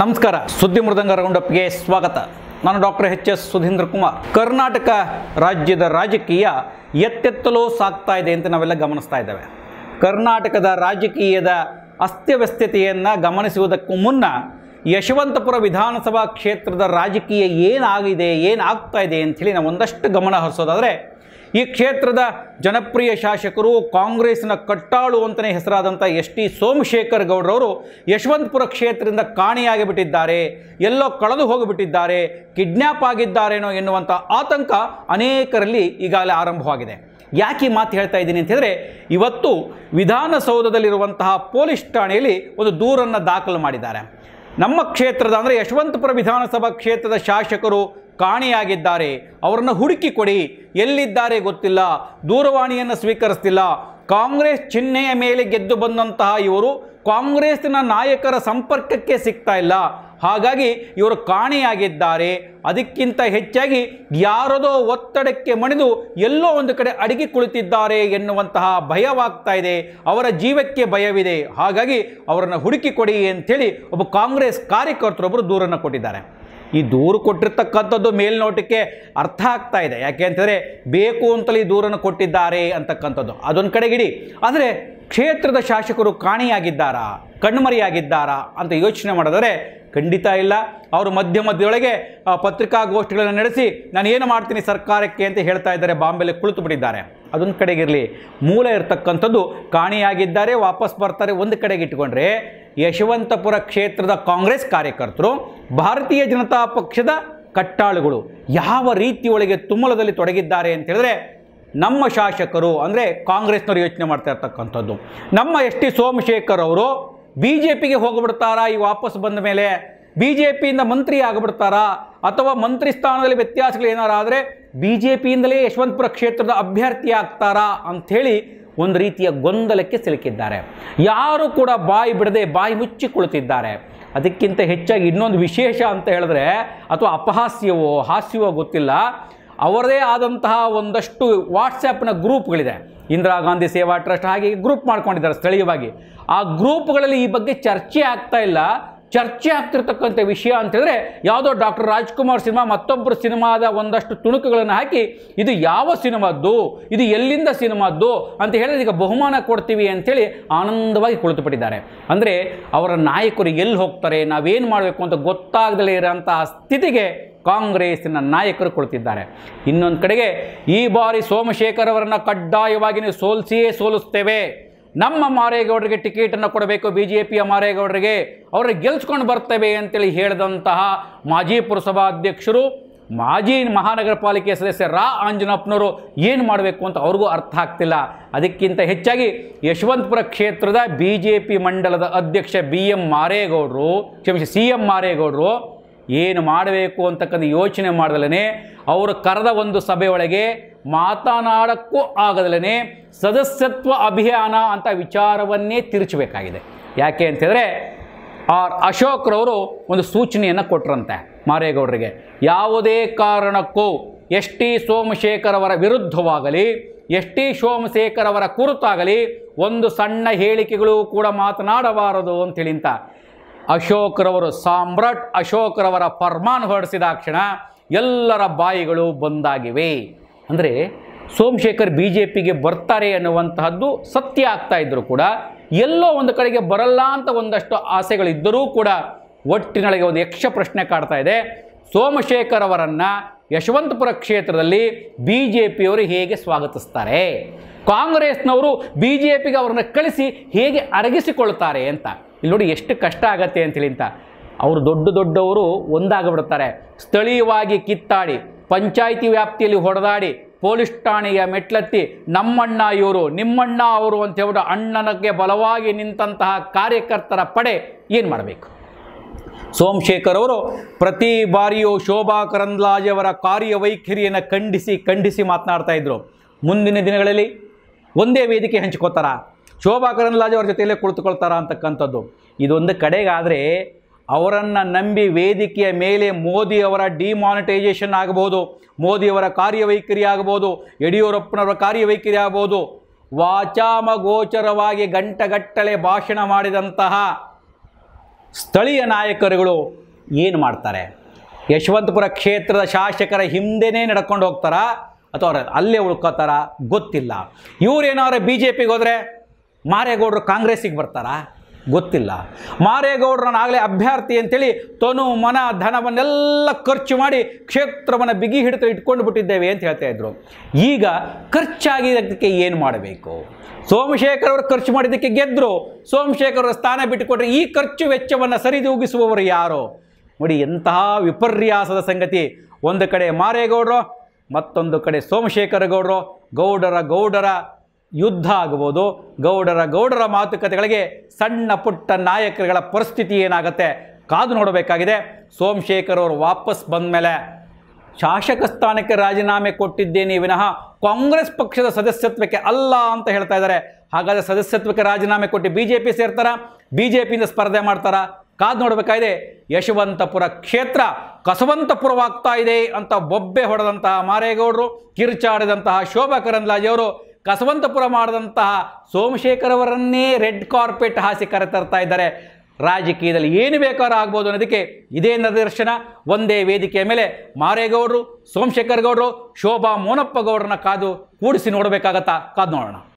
ನಮಸ್ಕಾರ ಸುದ್ದಿ ಮೃದಂಗ ರೌಂಡಪ್ಗೆ ಸ್ವಾಗತ ನಾನು doctor H S Sudhindra Kumar Karnataka ರಾಜ್ಯದ ರಾಜಕೀಯ ಎತ್ತೆತ್ತಲೋ ಸಾಕ್ತಾ ಇದೆ ಅಂತ ನಾವೆಲ್ಲ ಗಮನಿಸ್ತಾ ಇದ್ದೇವೆ ಕರ್ನಾಟಕದ ರಾಜಕೀಯದ ಅಸ್ತವ್ಯಸ್ಥತೆಯನ್ನು ಗಮನಿಸುವುದಕ್ಕೂ ಮುನ್ನ ಯಶವಂತಪುರ ವಿಧಾನಸಭಾ ಕ್ಷೇತ್ರದ ರಾಜಕೀಯ ಏನಾಗಿದೆ ಏನಾಗ್ತಾ ಇದೆ ಅಂಥೇಳಿ ನಾವು ಒಂದಷ್ಟು ಗಮನ ಹರಿಸೋದಾದರೆ ಈ ಕ್ಷೇತ್ರದ ಜನಪ್ರಿಯ ಶಾಸಕರು ಕಾಂಗ್ರೆಸ್ನ ಕಟ್ಟಾಳು ಅಂತಲೇ ಹೆಸರಾದಂಥ ಎಸ್ ಟಿ ಸೋಮಶೇಖರ್ ಗೌಡ್ರವರು ಯಶವಂತಪುರ ಕ್ಷೇತ್ರದಿಂದ ಕಾಣೆಯಾಗಿಬಿಟ್ಟಿದ್ದಾರೆ ಬಿಟ್ಟಿದ್ದಾರೆ ಎಲ್ಲೋ ಕಳೆದು ಹೋಗಿಬಿಟ್ಟಿದ್ದಾರೆ ಕಿಡ್ನ್ಯಾಪ್ ಆಗಿದ್ದಾರೇನೋ ಎನ್ನುವಂಥ ಆತಂಕ ಅನೇಕರಲ್ಲಿ ಈಗಾಗಲೇ ಆರಂಭವಾಗಿದೆ ಯಾಕೆ ಮಾತು ಹೇಳ್ತಾ ಇದ್ದೀನಿ ಅಂತ ಹೇಳಿದರೆ ಇವತ್ತು ವಿಧಾನಸೌಧದಲ್ಲಿರುವಂತಹ ಪೊಲೀಸ್ ಠಾಣೆಯಲ್ಲಿ ಒಂದು ದೂರನ್ನು ದಾಖಲು ಮಾಡಿದ್ದಾರೆ ನಮ್ಮ ಕ್ಷೇತ್ರದ ಅಂದರೆ ಯಶವಂತಪುರ ವಿಧಾನಸಭಾ ಕ್ಷೇತ್ರದ ಶಾಸಕರು ಕಾಣೆಯಾಗಿದ್ದಾರೆ ಅವರನ್ನು ಹುಡುಕಿಕೊಡಿ ಎಲ್ಲಿದ್ದಾರೆ ಗೊತ್ತಿಲ್ಲ ದೂರವಾಣಿಯನ್ನು ಸ್ವೀಕರಿಸ್ತಿಲ್ಲ ಕಾಂಗ್ರೆಸ್ ಚಿಹ್ನೆಯ ಮೇಲೆ ಗೆದ್ದು ಬಂದಂತಹ ಇವರು ಕಾಂಗ್ರೆಸ್ನ ನಾಯಕರ ಸಂಪರ್ಕಕ್ಕೆ ಸಿಗ್ತಾ ಇಲ್ಲ ಹಾಗಾಗಿ ಇವರು ಕಾಣೆಯಾಗಿದ್ದಾರೆ ಅದಕ್ಕಿಂತ ಹೆಚ್ಚಾಗಿ ಯಾರದೋ ಒತ್ತಡಕ್ಕೆ ಮಣಿದು ಎಲ್ಲೋ ಒಂದು ಕಡೆ ಅಡಗಿ ಕುಳಿತಿದ್ದಾರೆ ಎನ್ನುವಂತಹ ಭಯವಾಗ್ತಾ ಇದೆ ಅವರ ಜೀವಕ್ಕೆ ಭಯವಿದೆ ಹಾಗಾಗಿ ಅವರನ್ನು ಹುಡುಕಿಕೊಡಿ ಅಂಥೇಳಿ ಒಬ್ಬ ಕಾಂಗ್ರೆಸ್ ಕಾರ್ಯಕರ್ತರೊಬ್ಬರು ದೂರನ್ನು ಕೊಟ್ಟಿದ್ದಾರೆ ಈ ದೂರು ಕೊಟ್ಟಿರ್ತಕ್ಕಂಥದ್ದು ಮೇಲ್ನೋಟಕ್ಕೆ ಅರ್ಥ ಆಗ್ತಾ ಇದೆ ಯಾಕೆ ಅಂತಂದರೆ ಬೇಕು ಅಂತಲೇ ಈ ದೂರನ್ನು ಕೊಟ್ಟಿದ್ದಾರೆ ಅಂತಕ್ಕಂಥದ್ದು ಅದೊಂದು ಕಡೆಗಿಡಿ ಆದರೆ ಕ್ಷೇತ್ರದ ಶಾಸಕರು ಕಾಣಿಯಾಗಿದ್ದಾರಾ ಕಣ್ಮರೆಯಾಗಿದ್ದಾರಾ ಅಂತ ಯೋಚನೆ ಮಾಡಿದರೆ ಖಂಡಿತ ಇಲ್ಲ ಅವರು ಮಧ್ಯ ಮಧ್ಯದೊಳಗೆ ಪತ್ರಿಕಾಗೋಷ್ಠಿಗಳನ್ನು ನಡೆಸಿ ನಾನು ಏನು ಮಾಡ್ತೀನಿ ಸರ್ಕಾರಕ್ಕೆ ಅಂತ ಹೇಳ್ತಾ ಇದ್ದಾರೆ ಬಾಂಬೆಲಿ ಕುಳಿತು ಬಿಟ್ಟಿದ್ದಾರೆ ಅದೊಂದು ಕಡೆಗಿರಲಿ ಮೂಲ ಇರತಕ್ಕಂಥದ್ದು ಕಾಣಿಯಾಗಿದ್ದಾರೆ ವಾಪಸ್ ಬರ್ತಾರೆ ಒಂದು ಕಡೆಗೆ ಇಟ್ಕೊಂಡ್ರೆ ಯಶವಂತಪುರ ಕ್ಷೇತ್ರದ ಕಾಂಗ್ರೆಸ್ ಕಾರ್ಯಕರ್ತರು ಭಾರತೀಯ ಜನತಾ ಪಕ್ಷದ ಕಟ್ಟಾಳುಗಳು ಯಾವ ರೀತಿಯೊಳಗೆ ತುಮಲದಲ್ಲಿ ತೊಡಗಿದ್ದಾರೆ ಅಂತ ಹೇಳಿದ್ರೆ ನಮ್ಮ ಶಾಸಕರು ಅಂದರೆ ಕಾಂಗ್ರೆಸ್ನವರು ಯೋಚನೆ ಮಾಡ್ತಾ ಇರ್ತಕ್ಕಂಥದ್ದು ನಮ್ಮ ಎಸ್ ಟಿ ಸೋಮಶೇಖರ್ ಅವರು ಬಿ ಜೆ ಪಿಗೆ ಹೋಗಿಬಿಡ್ತಾರಾ ಈ ವಾಪಸ್ ಬಂದ ಮೇಲೆ ಬಿ ಜೆ ಪಿಯಿಂದ ಮಂತ್ರಿ ಆಗಿಬಿಡ್ತಾರಾ ಅಥವಾ ಮಂತ್ರಿ ಸ್ಥಾನದಲ್ಲಿ ವ್ಯತ್ಯಾಸಗಳು ಏನಾರಾದರೆ ಬಿ ಜೆ ಪಿಯಿಂದಲೇ ಯಶವಂತಪುರ ಕ್ಷೇತ್ರದ ಅಭ್ಯರ್ಥಿ ಆಗ್ತಾರಾ ಅಂಥೇಳಿ ಒಂದು ರೀತಿಯ ಗೊಂದಲಕ್ಕೆ ಸಿಲುಕಿದ್ದಾರೆ ಯಾರು ಕೂಡ ಬಾಯಿ ಬಿಡದೆ ಬಾಯಿ ಮುಚ್ಚಿಕೊಳ್ಳುತ್ತಿದ್ದಾರೆ ಅದಕ್ಕಿಂತ ಹೆಚ್ಚಾಗಿ ಇನ್ನೊಂದು ವಿಶೇಷ ಅಂತ ಹೇಳಿದ್ರೆ ಅಥವಾ ಅಪಹಾಸ್ಯವೋ ಹಾಸ್ಯವೋ ಗೊತ್ತಿಲ್ಲ ಅವರದೇ ಆದಂತಹ ಒಂದಷ್ಟು ವಾಟ್ಸಪ್ನ ಗ್ರೂಪ್ಗಳಿದೆ ಇಂದಿರಾ ಗಾಂಧಿ ಸೇವಾ ಟ್ರಸ್ಟ್ ಹಾಗೆ ಗ್ರೂಪ್ ಮಾಡ್ಕೊಂಡಿದ್ದಾರೆ ಸ್ಥಳೀಯವಾಗಿ ಆ ಗ್ರೂಪ್ಗಳಲ್ಲಿ ಈ ಬಗ್ಗೆ ಚರ್ಚೆ ಆಗ್ತಾ ಇಲ್ಲ ಚರ್ಚೆ ಆಗ್ತಿರ್ತಕ್ಕಂಥ ವಿಷಯ ಅಂತ ಯಾವುದೋ ಡಾಕ್ಟರ್ ರಾಜ್ಕುಮಾರ್ ಸಿನಿಮಾ ಮತ್ತೊಬ್ಬರು ಸಿನಿಮಾದ ಒಂದಷ್ಟು ತುಣುಕುಗಳನ್ನು ಹಾಕಿ ಇದು ಯಾವ ಸಿನಿಮಾದ್ದು ಇದು ಎಲ್ಲಿಂದ ಸಿನಿಮಾದ್ದು ಅಂತ ಹೇಳಿದ್ರೆ ಈಗ ಬಹುಮಾನ ಕೊಡ್ತೀವಿ ಅಂಥೇಳಿ ಆನಂದವಾಗಿ ಕುಳಿತುಬಿಟ್ಟಿದ್ದಾರೆ ಅಂದರೆ ಅವರ ನಾಯಕರು ಎಲ್ಲಿ ಹೋಗ್ತಾರೆ ನಾವೇನು ಮಾಡಬೇಕು ಅಂತ ಗೊತ್ತಾಗದಲೇ ಇರೋಂತಹ ಸ್ಥಿತಿಗೆ ಕಾಂಗ್ರೆಸ್ಸಿನ ನಾಯಕರು ಕೊಳ್ತಿದ್ದಾರೆ ಇನ್ನೊಂದು ಕಡೆಗೆ ಈ ಬಾರಿ ಸೋಮಶೇಖರ್ ಅವರನ್ನು ಕಡ್ಡಾಯವಾಗಿ ನೀವು ಸೋಲಿಸಿಯೇ ಸೋಲಿಸ್ತೇವೆ ನಮ್ಮ ಮಾರೇಗೌಡರಿಗೆ ಟಿಕೆಟನ್ನು ಕೊಡಬೇಕು ಬಿ ಜೆ ಪಿಯ ಮಾರೇಗೌಡರಿಗೆ ಅವ್ರಿಗೆ ಗೆಲ್ಸ್ಕೊಂಡು ಬರ್ತೇವೆ ಅಂತೇಳಿ ಹೇಳಿದಂತಹ ಮಾಜಿ ಪುರಸಭಾಧ್ಯಕ್ಷರು ಮಾಜಿ ಮಹಾನಗರ ಪಾಲಿಕೆ ಸದಸ್ಯ ರಾ ಆಂಜನಪ್ಪನವರು ಏನು ಮಾಡಬೇಕು ಅಂತ ಅವ್ರಿಗೂ ಅರ್ಥ ಆಗ್ತಿಲ್ಲ ಅದಕ್ಕಿಂತ ಹೆಚ್ಚಾಗಿ ಯಶವಂತಪುರ ಕ್ಷೇತ್ರದ ಬಿ ಜೆ ಪಿ ಮಂಡಲದ ಅಧ್ಯಕ್ಷ ಬಿ ಎಂ ಮಾರೇಗೌಡರು ಕ್ಷಮಿಸಿ ಸಿ ಎಂ ಮಾರೇಗೌಡರು ಏನು ಮಾಡಬೇಕು ಅಂತಕ್ಕಂಥ ಯೋಚನೆ ಮಾಡದಲೇ ಅವರು ಕರೆದ ಒಂದು ಸಭೆಯೊಳಗೆ ಮಾತನಾಡೋಕ್ಕೂ ಆಗದಲೇ ಸದಸ್ಯತ್ವ ಅಭಿಯಾನ ಅಂತ ವಿಚಾರವನ್ನೇ ತಿರುಚಬೇಕಾಗಿದೆ ಯಾಕೆ ಅಂತಂದರೆ ಆರ್ ಅಶೋಕ್ರವರು ಒಂದು ಸೂಚನೆಯನ್ನು ಕೊಟ್ಟರಂತೆ ಮಾರೇಗೌಡರಿಗೆ ಯಾವುದೇ ಕಾರಣಕ್ಕೂ ಎಸ್ ಟಿ ಸೋಮಶೇಖರ್ ಅವರ ವಿರುದ್ಧವಾಗಲಿ ಎಸ್ ಟಿ ಸೋಮಶೇಖರ್ ಅವರ ಕುರಿತಾಗಲಿ ಒಂದು ಸಣ್ಣ ಹೇಳಿಕೆಗಳು ಕೂಡ ಮಾತನಾಡಬಾರದು ಅಂತ ಅಶೋಕರವರು ಸಾಮ್ರಾಟ್ ಅಶೋಕ್ರವರ ಫರ್ಮಾನ್ ಕ್ಷಣ ಎಲ್ಲರ ಬಾಯಿಗಳು ಬಂದಾಗಿವೆ ಅಂದರೆ ಸೋಮಶೇಖರ್ ಬಿ ಜೆ ಪಿಗೆ ಬರ್ತಾರೆ ಅನ್ನುವಂತಹದ್ದು ಸತ್ಯ ಆಗ್ತಾ ಇದ್ದರೂ ಕೂಡ ಎಲ್ಲೋ ಒಂದು ಕಡೆಗೆ ಬರಲ್ಲ ಅಂತ ಒಂದಷ್ಟು ಆಸೆಗಳಿದ್ದರೂ ಕೂಡ ಒಟ್ಟಿನೊಳಗೆ ಒಂದು ಯಕ್ಷ ಪ್ರಶ್ನೆ ಕಾಡ್ತಾ ಇದೆ ಸೋಮಶೇಖರ್ ಅವರನ್ನು ಯಶವಂತಪುರ ಕ್ಷೇತ್ರದಲ್ಲಿ ಬಿ ಜೆ ಪಿಯವರು ಹೇಗೆ ಸ್ವಾಗತಿಸ್ತಾರೆ ಕಾಂಗ್ರೆಸ್ನವರು ಬಿ ಜೆ ಪಿಗೆ ಅವರನ್ನು ಕಳಿಸಿ ಹೇಗೆ ಅರಗಿಸಿಕೊಳ್ತಾರೆ ಅಂತ ಇಲ್ಲಿ ನೋಡಿ ಎಷ್ಟು ಕಷ್ಟ ಆಗತ್ತೆ ಅಂತ ಅವರು ದೊಡ್ಡ ದೊಡ್ಡವರು ಒಂದಾಗಿಬಿಡ್ತಾರೆ ಸ್ಥಳೀಯವಾಗಿ ಕಿತ್ತಾಡಿ ಪಂಚಾಯಿತಿ ವ್ಯಾಪ್ತಿಯಲ್ಲಿ ಹೊಡೆದಾಡಿ ಪೊಲೀಸ್ ಠಾಣೆಯ ಮೆಟ್ಲತ್ತಿ ನಮ್ಮಣ್ಣ ಇವರು ನಿಮ್ಮಣ್ಣ ಅವರು ಅಂತ ಹೇಳ್ಬಿಟ್ಟು ಅಣ್ಣನಕ್ಕೆ ಬಲವಾಗಿ ನಿಂತಹ ಕಾರ್ಯಕರ್ತರ ಪಡೆ ಏನು ಮಾಡಬೇಕು ಸೋಮಶೇಖರ್ ಅವರು ಪ್ರತಿ ಬಾರಿಯೂ ಶೋಭಾ ಕರಂದ್ಲಾಜೆಯವರ ಕಾರ್ಯವೈಖರಿಯನ್ನು ಖಂಡಿಸಿ ಖಂಡಿಸಿ ಮಾತನಾಡ್ತಾ ಇದ್ರು ಮುಂದಿನ ದಿನಗಳಲ್ಲಿ ಒಂದೇ ವೇದಿಕೆ ಹಂಚ್ಕೋತಾರ ಶೋಭಾ ಕರಂದ್ಲಾಜೆ ಅವ್ರ ಜೊತೆಯಲ್ಲೇ ಕುಳಿತುಕೊಳ್ತಾರ ಅಂತಕ್ಕಂಥದ್ದು ಇದೊಂದು ಕಡೆಗಾದರೆ ಅವರನ್ನು ನಂಬಿ ವೇದಿಕೆಯ ಮೇಲೆ ಮೋದಿಯವರ ಡಿಮಾನಿಟೈಸೇಷನ್ ಆಗ್ಬೋದು ಮೋದಿಯವರ ಕಾರ್ಯವೈಖರಿ ಆಗ್ಬೋದು ಯಡಿಯೂರಪ್ಪನವರ ಕಾರ್ಯವೈಖರಿ ಆಗ್ಬೋದು ವಾಚಾಮಗೋಚರವಾಗಿ ಗಂಟಗಟ್ಟಲೆ ಭಾಷಣ ಮಾಡಿದಂತಹ ಸ್ಥಳೀಯ ನಾಯಕರುಗಳು ಏನು ಮಾಡ್ತಾರೆ ಯಶವಂತಪುರ ಕ್ಷೇತ್ರದ ಶಾಸಕರ ಹಿಂದೆನೇ ನಡ್ಕೊಂಡು ಹೋಗ್ತಾರಾ ಅಥವಾ ಅಲ್ಲೇ ಉಳ್ಕೋತಾರ ಗೊತ್ತಿಲ್ಲ ಇವರೇನಾದ್ರೆ ಬಿ ಜೆ ಪಿಗೆ ಹೋದರೆ ಮಾರೇಗೌಡರು ಕಾಂಗ್ರೆಸ್ಸಿಗೆ ಬರ್ತಾರಾ ಗೊತ್ತಿಲ್ಲ ಮಾರೇಗೌಡ್ರನ್ನಾಗಲೇ ಅಭ್ಯರ್ಥಿ ಅಂತೇಳಿ ತನು ಮನ ಧನವನ್ನೆಲ್ಲ ಖರ್ಚು ಮಾಡಿ ಕ್ಷೇತ್ರವನ್ನು ಬಿಗಿ ಹಿಡಿತ ಇಟ್ಕೊಂಡು ಬಿಟ್ಟಿದ್ದೇವೆ ಅಂತ ಹೇಳ್ತಾ ಇದ್ರು ಈಗ ಖರ್ಚಾಗಿದ್ದಕ್ಕೆ ಏನು ಮಾಡಬೇಕು ಸೋಮಶೇಖರ್ ಅವರು ಖರ್ಚು ಮಾಡಿದ್ದಕ್ಕೆ ಗೆದ್ದರು ಸೋಮಶೇಖರ್ ಅವರ ಸ್ಥಾನ ಬಿಟ್ಟುಕೊಟ್ರೆ ಈ ಖರ್ಚು ವೆಚ್ಚವನ್ನು ಸರಿದೂಗಿಸುವವರು ಯಾರು ನೋಡಿ ಎಂತಹ ವಿಪರ್ಯಾಸದ ಸಂಗತಿ ಒಂದು ಕಡೆ ಮಾರೇಗೌಡರು ಮತ್ತೊಂದು ಕಡೆ ಸೋಮಶೇಖರ ಗೌಡರು ಗೌಡರ ಗೌಡರ ಯುದ್ಧ ಆಗ್ಬೋದು ಗೌಡರ ಗೌಡರ ಮಾತುಕತೆಗಳಿಗೆ ಸಣ್ಣ ಪುಟ್ಟ ನಾಯಕರುಗಳ ಪರಿಸ್ಥಿತಿ ಏನಾಗುತ್ತೆ ಕಾದು ನೋಡಬೇಕಾಗಿದೆ ಸೋಮಶೇಖರ್ ಅವರು ವಾಪಸ್ ಬಂದ ಮೇಲೆ ಶಾಸಕ ಸ್ಥಾನಕ್ಕೆ ರಾಜೀನಾಮೆ ಕೊಟ್ಟಿದ್ದೇನೆ ವಿನಃ ಕಾಂಗ್ರೆಸ್ ಪಕ್ಷದ ಸದಸ್ಯತ್ವಕ್ಕೆ ಅಲ್ಲ ಅಂತ ಹೇಳ್ತಾ ಇದ್ದಾರೆ ಹಾಗಾದರೆ ಸದಸ್ಯತ್ವಕ್ಕೆ ರಾಜೀನಾಮೆ ಕೊಟ್ಟು ಬಿ ಜೆ ಪಿ ಸೇರ್ತಾರ ಬಿ ಜೆ ಪಿಯಿಂದ ಸ್ಪರ್ಧೆ ಮಾಡ್ತಾರ ಕಾದು ನೋಡಬೇಕಾಗಿದೆ ಯಶವಂತಪುರ ಕ್ಷೇತ್ರ ಕಸವಂತಪುರವಾಗ್ತಾ ಇದೆ ಅಂತ ಬೊಬ್ಬೆ ಹೊಡೆದಂತಹ ಮಾರೇಗೌಡರು ಕಿರುಚಾಡಿದಂತಹ ಶೋಭಾ ಕರಂದ್ಲಾಜೆ ಅವರು ಕಸವಂತಪುರ ಮಾಡಿದಂತಹ ಸೋಮಶೇಖರವರನ್ನೇ ರೆಡ್ ಕಾರ್ಪೆಟ್ ಹಾಸಿ ಕರೆತರ್ತಾ ಇದ್ದಾರೆ ರಾಜಕೀಯದಲ್ಲಿ ಏನು ಬೇಕಾದ್ರೂ ಆಗ್ಬೋದು ಅನ್ನೋದಕ್ಕೆ ಇದೇ ನಿದರ್ಶನ ಒಂದೇ ವೇದಿಕೆಯ ಮೇಲೆ ಮಾರೇಗೌಡರು ಸೋಮಶೇಖರ್ ಗೌಡರು ಶೋಭಾ ಮೋನಪ್ಪ ಮೋನಪ್ಪಗೌಡರನ್ನ ಕಾದು ಕೂಡಿಸಿ ನೋಡಬೇಕಾಗತ್ತಾ ಕಾದು ನೋಡೋಣ